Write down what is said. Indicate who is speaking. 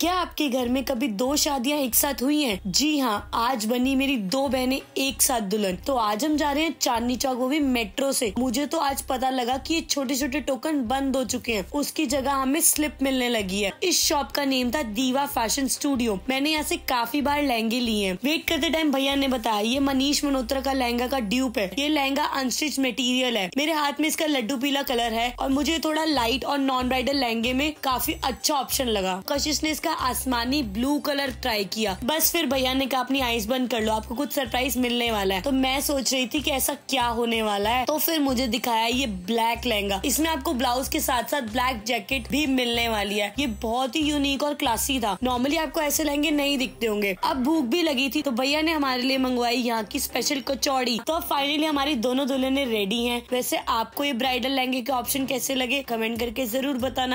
Speaker 1: क्या आपके घर में कभी दो शादियां एक साथ हुई हैं? जी हाँ आज बनी मेरी दो बहनें एक साथ दुल्हन तो आज हम जा रहे हैं चांदनी चौक वो भी मेट्रो से मुझे तो आज पता लगा कि ये छोटे छोटे टोकन बंद हो चुके हैं उसकी जगह हमें स्लिप मिलने लगी है इस शॉप का नेम था दीवा फैशन स्टूडियो मैंने यहाँ से काफी बार लहंगे लिए हैं वेट करते टाइम भैया ने बताया ये मनीष मल्होत्रा का लहंगा का ड्यूप है ये लहंगा अनस्टिच मेटीरियल है मेरे हाथ में इसका लड्डू पीला कलर है और मुझे थोड़ा लाइट और नॉन ब्राइडल लहंगे में काफी अच्छा ऑप्शन लगा कशिश ने इसका का आसमानी ब्लू कलर ट्राई किया बस फिर भैया ने कहा अपनी आईज बंद कर लो आपको कुछ सरप्राइज मिलने वाला है तो मैं सोच रही थी कि ऐसा क्या होने वाला है तो फिर मुझे दिखाया ये ब्लैक लहंगा इसमें आपको ब्लाउज के साथ साथ ब्लैक जैकेट भी मिलने वाली है ये बहुत ही यूनिक और क्लासी था नॉर्मली आपको ऐसे लहंगे नहीं दिखते होंगे अब भूख भी लगी थी तो भैया ने हमारे लिए मंगवाई यहाँ की स्पेशल कचौड़ी तो फाइनली हमारी दोनों दुल्हने रेडी है वैसे आपको ये ब्राइडल लहंगे के ऑप्शन कैसे लगे कमेंट करके जरूर बताना